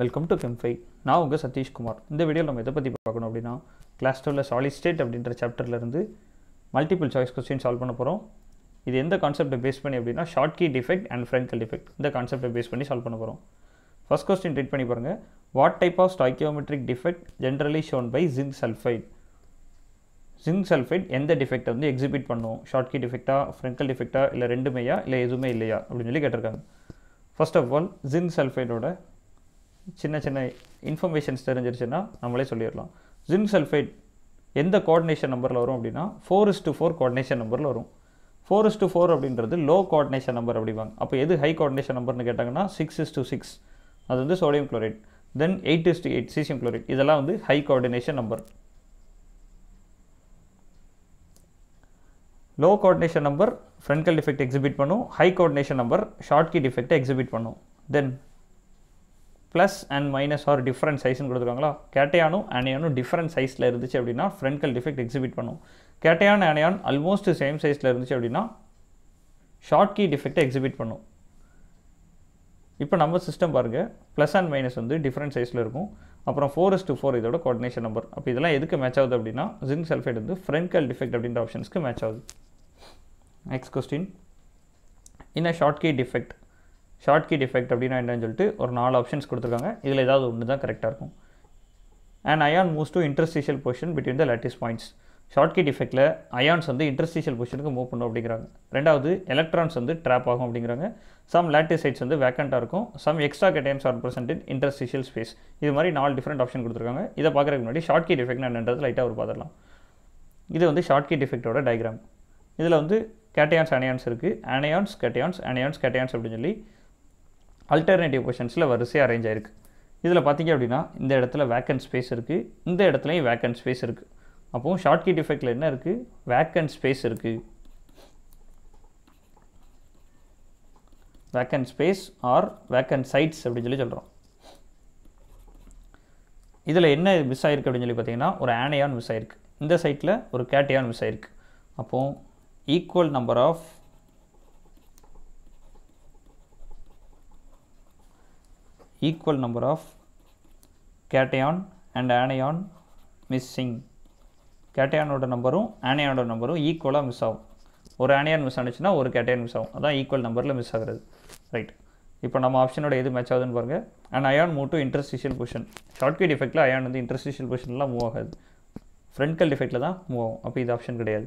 Welcome to கெம்ஃபை நான் உங்கள் சதீஷ்குமார் இந்த வீடியோவில் நம்ம எதை பற்றி பார்க்கணும் அப்படின்னா கிளாஸ் டுவெலில் சாலிட் ஸ்டேட் அப்படின்ற சாப்டர்லேருந்து மல்டிபிள் சாய்ஸ் கொஸ்டின் சால்வ் பண்ண போகிறோம் இது எந்த கான்செப்டை பேஸ் பண்ணி அப்படின்னா Schottky defect and Frenkel defect இந்த கான்செப்டை பேஸ் பண்ணி சால்வ் பண்ண போகிறோம் ஃபஸ்ட் கொஸ்டின் ட்ரீட் பண்ணி பாருங்கள் what type of stoichiometric defect generally shown by zinc sulphide zinc sulphide எந்த டிஃபெக்ட் வந்து எக்ஸிபிட் பண்ணுவோம் ஷார்ட் கீ டிஃபெக்டா ஃப்ரெங்கல் டிஃபெக்டா இல்லை ரெண்டுமேயா இல்லை எதுவுமே இல்லையா அப்படின்னு சொல்லி கேட்டிருக்காங்க ஃபர்ஸ்ட் ஆஃப் ஆல் ஜிங்க் சல்ஃபைடோட சின்ன சின்ன இன்ஃபர்மேஷன்ஸ் தெரிஞ்சிருச்சுன்னா நம்மளே சொல்லிடலாம் ஜிங்க் சல்ஃபைட் எந்த கோஆர்டினேஷன் நம்பரில் வரும் அப்படின்னா four is to four coordination நம்பரில் வரும் ஃபோர் இஸ் டு ஃபோர் அப்படின்றது லோ கோஆர்டினேஷன் நம்பர் அப்படிவாங்க அப்போ எது ஹை கோஆர்டினேஷன் நம்பர்னு கேட்டாங்கன்னா சிக்ஸ் இஸ் டு சிக்ஸ் அது வந்து sodium chloride then eight is to eight caesium chloride இதெல்லாம் வந்து high coordination number low coordination number Frenkel defect exhibit பண்ணும் high coordination number Schottky defect exhibit பண்ணும் then plus and minus are different சைஸ்னு கொடுத்துருக்காங்களா கேட்டையானும் அணையானும் different சைஸில் இருந்துச்சு அப்படின்னா ஃப்ரெண்ட்கல் டிஃபெக்ட் எக்ஸிபிட் பண்ணும் கேட்டையான் அணையான் ஆல்மோஸ்ட் சேம் சைஸில் இருந்துச்சு அப்படின்னா ஷார்ட் கீ டிஃபெக்டை எக்ஸிபிட் பண்ணும் இப்போ நம்ம சிஸ்டம் பாருங்கள் ப்ளஸ் அண்ட் மைனஸ் வந்து டிஃப்ரெண்ட் சைஸில் இருக்கும் அப்புறம் ஃபோர் இஸ் டூ ஃபோர் இதோட கோஆர்டினேஷன் நம்பர் அப்போ இதெல்லாம் எதுக்கு மேட்ச் ஆகுது அப்படின்னா ஜிங்க் சல்ஃபைட் வந்து ஃப்ரெண்ட்கல் டிஃபெக்ட் அப்படின்ற ஆப்ஷன்ஸ்க்கு மேட்ச் ஆகுது next question in a Schottky defect Schottky defect அப்படின்னா என்னன்னு சொல்லிட்டு ஒரு நாலு ஆப்ஷன்ஸ் கொடுத்துருக்காங்க இதில் ஏதாவது ஒன்று தான் கரெக்டாக இருக்கும் and ion moves to interstitial position between the lattice points Schottky எஃபெக்டில் அயான்ஸ் வந்து இன்டர்ஸ்டிஷியல் பொசிஷனுக்கு மூவ் பண்ணும் அப்படிங்கிறாங்க ரெண்டாவது எலக்ட்ரான்ஸ் வந்து ட்ராப் ஆகும் அப்படிங்கிறாங்க சம் சைட்ஸ் வந்து வேக்கண்ட்டாக இருக்கும் some extra cations are present in interstitial space இது மாதிரி நாலு டிஃப்ரெண்ட் ஆப்ஷன் கொடுத்துருக்காங்க இதை பார்க்குறதுக்கு முன்னாடி ஷார்ட் கீட் எஃபெக்ட் என்னன்றது லைட்டாக ஒரு பார்த்துடலாம் இது வந்து ஷார்ட் கீட் எஃபெக்டோட டயக்ராம் இதில் வந்து கேட்டையான்ஸ் அனையான்ஸ் இருக்குது அனையான்ஸ் கேட்டையான்ஸ் அனையான்ஸ் கேட்டையான்ஸ் அப்படின்னு சொல்லி அல்டர்னேட்டிவ் கொஷன்ஸில் வரிசையாக அரேஞ்ச் ஆயிருக்கு இதில் பார்த்திங்க அப்படின்னா இந்த இடத்துல வேக்கன்ட் ஸ்பேஸ் இருக்குது இந்த இடத்துலையும் வேக்கன்ட் ஸ்பேஸ் இருக்குது அப்போது ஷார்ட் கீ டிஃபெக்டில் என்ன இருக்குது வேக்கன்ட் ஸ்பேஸ் இருக்குது vacant space or vacant sites அப்படின்னு சொல்லி சொல்கிறோம் இதில் என்ன மிஸ் ஆகிருக்கு அப்படின்னு சொல்லி பார்த்தீங்கன்னா ஒரு ஆனையான் மிஸ் ஆகிருக்கு இந்த சைட்டில் ஒரு கேட்டையான் மிஸ் ஆகிருக்கு அப்போது equal number of equal number of cation and anion missing கேட்டையானோட நம்பரும் ஆனையானோட நம்பரும் ஈக்குவலாக மிஸ் ஆகும் ஒரு ஆனையான் மிஸ் ஆனிச்சுன்னா ஒரு கேட்டையான் மிஸ் ஆகும் அதான் ஈக்குவல் நம்பரில் மிஸ் ஆகுறது ரைட் இப்போ நம்ம ஆப்ஷனோட எது மேட்ச் ஆகுதுன்னு பாருங்கள் and ion move to interstitial position Schottky எஃபெக்ட்டில் அயான் வந்து இன்டர்ஸ்டிஷியல் பொசிஷன்லாம் மூவ் ஆகாது ஃப்ரண்ட்கல் டிஃபெக்டில் தான் மூவ் ஆகும் அப்போ இது ஆப்ஷன் கிடையாது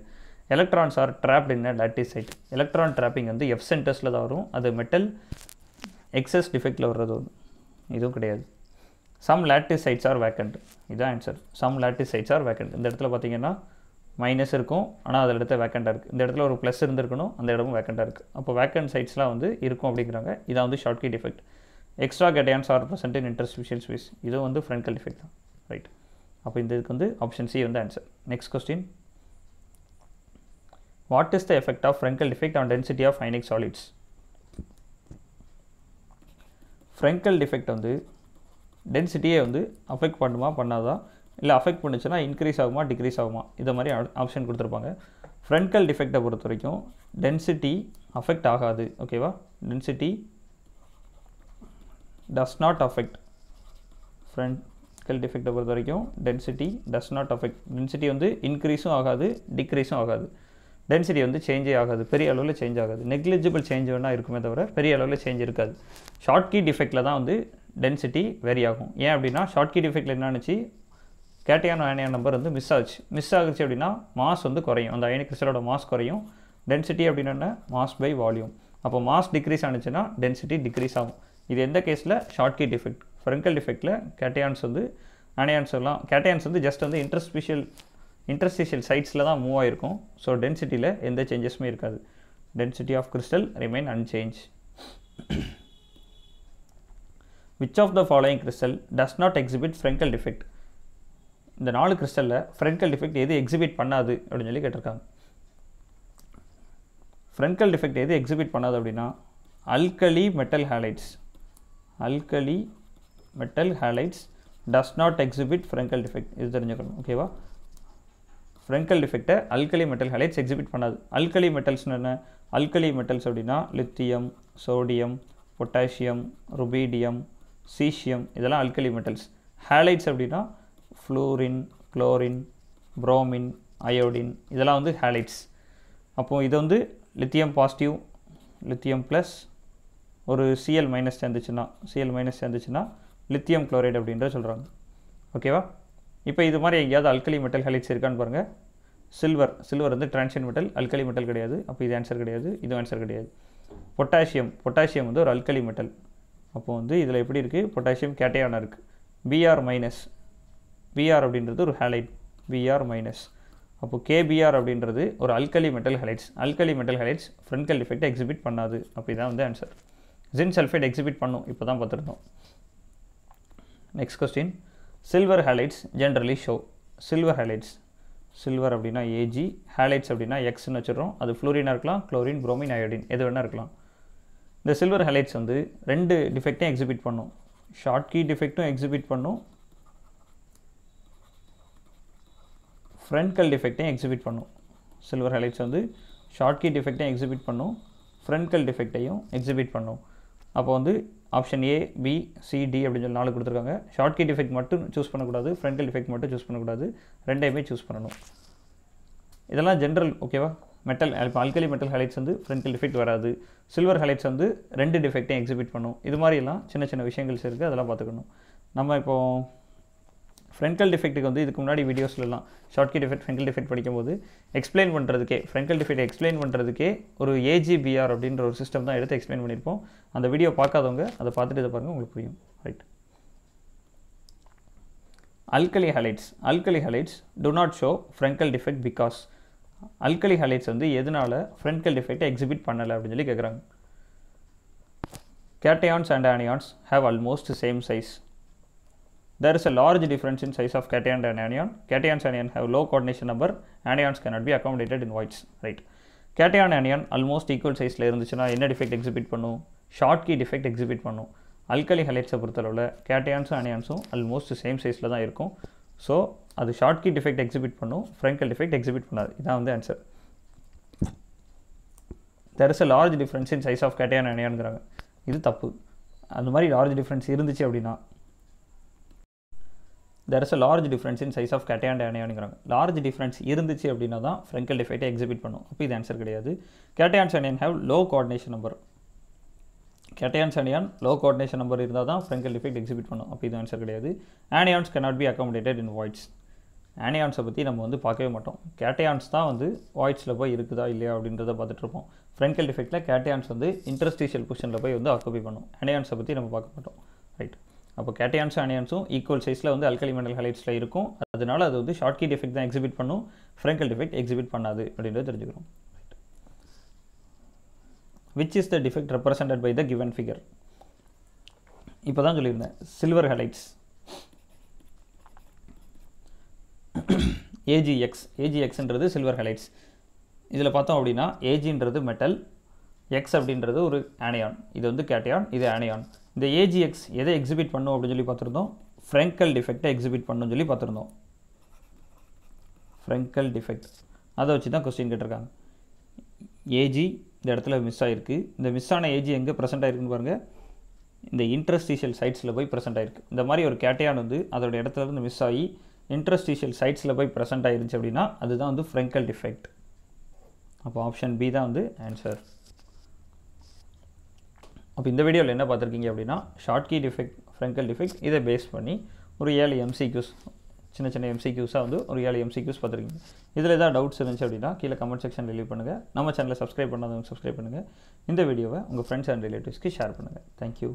electrons are trapped in site electron trapping வந்து எஃப் சென்டர்ஸில் தான் வரும் அது மெட்டல் எக்ஸஸ் டிஃபெக்டில் வர்றது ஒன்று இதுவும் கிடையாது some lattice sites are vacant இதுதான் answer some lattice sites are vacant இந்த இடத்துல பார்த்தீங்கன்னா மைனஸ் இருக்கும் ஆனால் அதில் இடத்துல வேக்கண்டாக இருக்குது இந்த இடத்துல ஒரு ப்ளஸ் இருந்திருக்கணும் அந்த இடமும் வேக்கண்டாக இருக்குது அப்போ வேக்கண்ட் சைட்ஸ்லாம் வந்து இருக்கும் அப்படிங்கிறாங்க இதான் வந்து Schottky defect extra cations are present in interstitial space இதுவும் வந்து ஃப்ரெண்ட்கல் எஃபெக்ட் தான் ரைட் அப்போ இந்த இதுக்கு வந்து ஆப்ஷன் சி வந்து answer next question what is the effect of Frenkel defect on density of ionic solids Frenkel defect வந்து டென்சிட்டியே வந்து அஃபெக்ட் பண்ணுமா பண்ணாதான் இல்லை அஃபெக்ட் பண்ணுச்சுன்னா இன்க்ரீஸ் ஆகுமா டிக்ரீஸ் ஆகுமா இதை மாதிரி ஆப்ஷன் கொடுத்துருப்பாங்க ஃப்ரெண்ட்கல் டிஃபெக்டை பொறுத்த வரைக்கும் டென்சிட்டி அஃபெக்ட் ஆகாது ஓகேவா density does not affect Frenkel டிஃபெக்டை பொறுத்த வரைக்கும் density does not affect density வந்து இன்க்ரீஸும் ஆகாது டிக்ரீஸும் ஆகாது டென்சிட்டி வந்து சேஞ்சே ஆகாது பெரிய அளவில் சேஞ்ச் ஆகாது நெக்லிஜிபிள் சேஞ்ச் வேணால் இருக்குமே தவிர பெரிய அளவில் சேஞ்ச் இருக்காது ஷார்ட்கி டிஃபெக்டில் தான் வந்து டென்சிட்டி வெரி ஆகும் ஏன் அப்படின்னா ஷார்ட்கி டிஃபெக்டில் என்னான்னுச்சு கேட்டையான அயனியான நம்பர் வந்து மிஸ் ஆச்சு மிஸ் ஆகுச்சு அப்படின்னா மாஸ் வந்து குறையும் அந்த அயனி கிறிஸ்டலோட மாஸ் குறையும் டென்சிட்டி அப்படின்னா மாஸ் பை வால்யூம் அப்போ மாஸ் டிக்ரீஸ் ஆனிச்சுன்னா டென்சிட்டி டிக்ரீஸ் ஆகும் இது எந்த கேஸில் ஷார்ட்கி டிஃபெக்ட் ஃப்ரெங்கல் டிஃபெக்டில் கேட்டையான்ஸ் வந்து அனையான்ஸ் எல்லாம் கேட்டையான்ஸ் வந்து ஜஸ்ட் வந்து இன்டர்ஸ்பீஷியல் இன்டர்ஸ்டிஷியல் சைட்ஸில் தான் மூவ் ஆகிருக்கும் ஸோ டென்சிட்டியில் எந்த சேஞ்சஸுமே இருக்காது density of crystal remain unchange which of the following crystal does not exhibit Frenkel defect இந்த நாலு கிறிஸ்டலில் ஃப்ரெங்கல் டிஃபெக்ட் எது எக்ஸிபிட் பண்ணாது அப்படின்னு சொல்லி கேட்டிருக்காங்க ஃப்ரெங்கல் டிஃபெக்ட் எது எக்ஸிபிட் பண்ணாது அப்படின்னா alkali metal halides alkali metal halides does not exhibit Frenkel defect இது தெரிஞ்சுக்கணும் ஓகேவா ஃப்ரெங்கல் டிஃபெக்டை அல்கலி மெட்டல்களை எக்ஸிபிட் பண்ணாது அல்கலி மெட்டல்ஸ்னு என்ன அல்கலி மெட்டல்ஸ் அப்படின்னா lithium sodium potassium rubidium caesium இதெல்லாம் அல்கலி மெட்டல்ஸ் ஹேலைட்ஸ் அப்படின்னா ஃப்ளூரின் குளோரின் புரோமின் அயோடின் இதெல்லாம் வந்து ஹேலைட்ஸ் அப்போது இது வந்து லித்தியம் பாசிட்டிவ் லித்தியம் ப்ளஸ் ஒரு சிஎல் மைனஸ் சேர்ந்துச்சுன்னா சிஎல் மைனஸ் சேர்ந்துச்சுன்னா லித்தியம் குளோரைடு அப்படின்ற சொல்கிறாங்க ஓகேவா இப்போ இது மாதிரி எங்கேயாவது அல்கலி மெட்டல் ஹலைட்ஸ் இருக்கான்னு பாருங்கள் சில்வர் சில்வர் வந்து டிரான்ஷன் மெட்டல் அல்கலி மெட்டல் கிடையாது அப்போ இது ஆன்சர் கிடையாது இது ஆன்சர் கிடையாது பொட்டாசியம் பொட்டாசியம் வந்து ஒரு அல்கலி மெட்டல் அப்போ வந்து இதில் எப்படி இருக்குது பொட்டாசியம் கேட்டையான இருக்குது பிஆர் மைனஸ் பிஆர் அப்படின்றது ஒரு ஹேலைட் பிஆர் மைனஸ் அப்போது கேபிஆர் அப்படின்றது ஒரு alkali metal halides alkali metal halides Frenkel effect exhibit பண்ணாது அப்படி தான் வந்து ஆன்சர் ஜின் சல்ஃபைட் எக்ஸிபிட் பண்ணும் இப்போ தான் பார்த்துருந்தோம் next question silver halides generally show silver halides silver அப்படின்னா ஏஜி ஹேலைட்ஸ் அப்படின்னா எக்ஸ்னு வச்சுருவோம் அது ஃப்ளோரினாக இருக்கலாம் குளோரின் ப்ரோமின் அயோடின் எது வேணால் இருக்கலாம் இந்த சில்வர் ஹேலைட்ஸ் வந்து ரெண்டு டிஃபெக்டையும் எக்ஸிபிட் பண்ணும் ஷார்ட் கீ டிஃபெக்ட்டும் எக்ஸிபிட் பண்ணும் ஃப்ரண்ட்கல் டிஃபெக்டையும் எக்ஸிபிட் பண்ணும் சில்வர் ஹேலைட்ஸ் வந்து ஷார்ட் கீ டிஃபெக்டையும் எக்ஸிபிட் பண்ணும் ஃப்ரண்ட்கல் டிஃபெக்டையும் எக்ஸிபிட் பண்ணும் அப்போ வந்து option A B C D அப்படின்னு சொல்லி நாலு கொடுத்துருக்காங்க ஷார்ட் கீட் எஃபெக்ட் மட்டும் சூஸ் பண்ணக்கூடாது ஃப்ரண்ட் கீட் எஃபெக்ட் மட்டும் சூஸ் பண்ணக்கூடாது ரெண்டையுமே சூஸ் பண்ணணும் இதெல்லாம் ஜென்ரல் ஓகேவா மெட்டல் இப்போ அல்கலி மெட்டல் ஹலைட்ஸ் வந்து ஃப்ரண்ட் டிஃபெக்ட் வராது சில்வர் ஹலைட்ஸ் வந்து ரெண்டு டிஃபெக்டையும் எக்ஸிபிட் பண்ணும் இது மாதிரிலாம் சின்ன சின்ன விஷயங்கள்ஸ் இருக்குது அதெல்லாம் பார்த்துக்கணும் நம்ம இப்போது ஃப்ரெண்டல் டிஃபெக்ட்டுக்கு வந்து இதுக்கு முன்னாடி வீடியோஸ்லாம் ஷார்ட்கி டிஃபெக்ட் ஃப்ரெண்டல் டிஃபெக்ட் படிக்கும்போது எக்ஸ்பிளைன் பண்ணுறதுக்கே ஃப்ரெண்டல் டிஃபெக்ட் எக்ஸ்பிளைன் பண்ணுறதுக்கே ஒரு ஏஜிபிஆர் அப்படின்ற ஒரு சிஸ்டம் தான் எடுத்து எக்ஸ்பிளைன் பண்ணியிருப்போம் அந்த வீடியோ பார்க்காதவங்க அதை பார்த்துட்டு இதை பாருங்கள் உங்களுக்கு புரியும் right alkali halides alkali halides do not show Frenkel defect because alkali halides வந்து எதனால் ஃப்ரெண்டல் டிஃபெக்டை எக்ஸிபிட் பண்ணலை அப்படின்னு சொல்லி கேட்குறாங்க cations and anions have almost same size There is a large difference in size of cation and anion. Cations and anion have low coordination number, anions cannot be accommodated in whites, right? Cation anion almost equal சைஸில் இருந்துச்சுன்னா என்ன defect exhibit பண்ணும் Schottky defect exhibit பண்ணும் alkali ஹலைட்ஸை பொறுத்தளவில் கேட்டையான்ஸும் அனியான்ஸும் almost same சைஸில் தான் இருக்கும் ஸோ அது ஷார்ட் கீ டிஃபெக்ட் எக்ஸிபிட் பண்ணும் ஃப்ரெங்கல் டிஃபெக்ட் எக்ஸிபிட் பண்ணாது இதான் வந்து answer there is a large difference in size of cation அனியான்ங்கிறாங்க இது தப்பு அந்த மாதிரி லார்ஜ் டிஃப்ரென்ஸ் இருந்துச்சு அப்படின்னா there is a large difference in size of cation and அயனியானுங்கிறாங்க லார்ஜ் டிஃப்ரென்ஸ் இருந்துச்சு அப்படின்னா தான் ஃப்ரெங்கல் எஃபெக்டை எக்ஸிபிட் பண்ணும் அப்போ இது ஆன்சர் கிடையாது cations anion have low coordination number cations anion low coordination number இருந்தால் தான் ஃப்ரெங்கல் எஃபெக்ட் எக்ஸிபிட் பண்ணும் அப்போ இது ஆன்சர் கிடையாது anions cannot be accommodated in voids ஆனியான்ஸை பற்றி நம்ம வந்து பார்க்கவே மாட்டோம் கேட்டையான்ஸ் தான் வந்து வாய்ட்ஸில் போய் இருக்குதா இல்லையா அப்படின்றத பார்த்துட்ருப்போம் ஃப்ரெங்கல் எஃபெக்டில் கேட்டையான்ஸ் வந்து இன்ட்ரஸ்டிஷியல் பொசிஷனில் போய் வந்து ஆக்குபை பண்ணும் ஆனியான்ஸை பற்றி நம்ம பார்க்க மாட்டோம் ரைட் அப்போ கேட்டையான்ஸும் அனியான்ஸும் ஈக்குவல் சைஸில் வந்து அல்கலி மெண்டல் ஹலைட்ஸில் இருக்கும் அதனால் அது வந்து ஷார்ட் கீட் எஃபெக்ட் தான் எக்ஸிபிட் பண்ணும் ஃப்ரெங்கல் டிஃபெக்ட் எக்ஸிபிட் பண்ணாது அப்படின்றத தெரிஞ்சுக்கிறோம் which is the defect represented by the given figure இப்போ தான் சொல்லியிருந்தேன் சில்வர் ஹலைட்ஸ் ஏஜிஎக்ஸ் ஏஜிஎக்ஸ்ன்றது சில்வர் ஹலைட்ஸ் இதில் பார்த்தோம் அப்படின்னா ஏஜின்றது மெட்டல் எக்ஸ் அப்படின்றது ஒரு ஆனையான் இது வந்து கேட்டையான் இது ஆனையான் இந்த ஏஜிஎக்ஸ் எதை எக்ஸிபிட் பண்ணும் அப்படின்னு சொல்லி பார்த்துருந்தோம் ஃப்ரெங்கல் டிஃபெக்டை எக்ஸிபிட் பண்ணுன்னு சொல்லி பார்த்துருந்தோம் ஃப்ரெங்கல் டிஃபெக்ட் அதை வச்சு தான் கொஸ்டின் கேட்டிருக்காங்க ஏஜி இந்த இடத்துல மிஸ் ஆகிருக்கு இந்த மிஸ் ஆன ஏஜி எங்கே ப்ரெசென்ட் ஆகிருக்குன்னு பாருங்கள் இந்த இன்ட்ரஸ்டீஷியல் சைட்ஸில் போய் ப்ரெசென்ட் ஆகிருக்கு இந்த மாதிரி ஒரு கேட்டையான் வந்து அதோட இடத்துல இருந்து மிஸ் ஆகி இன்ட்ரஸ்டீஷியல் சைட்ஸில் போய் ப்ரெசென்ட் ஆகிருந்துச்சு அப்படின்னா அதுதான் வந்து ஃப்ரெங்கல் டிஃபெக்ட் அப்போ ஆப்ஷன் பி தான் வந்து ஆன்சர் அப்போ இந்த வீடியோவில் என்ன பார்த்துருக்கீங்க அப்படின்னா Schottky defect Frenkel defect இதை பேஸ் பண்ணி ஒரு ஏழு எம்சிக்யூஸ் சின்ன சின்ன எம்சிக்யூஸாக வந்து ஒரு ஏழு எம்சிக்யூஸ் பார்த்துருக்கீங்க இதில் ஏதாவது டவுட்ஸ் இருந்துச்சு அப்படின்னா கீழே கமெண்ட் செக்ஷன் ரிலீவ் பண்ணுங்கள் நம்ம சேனலை சப்ஸ்கிரைப் பண்ணாதவங்க சப்ஸ்கிரைப் பண்ணுங்கள் இந்த வீடியோவை உங்கள் ஃப்ரெண்ட்ஸ் அண்ட் ரிலேட்டிவ்ஸ்க்கு ஷேர் பண்ணுங்கள் தேங்க்யூ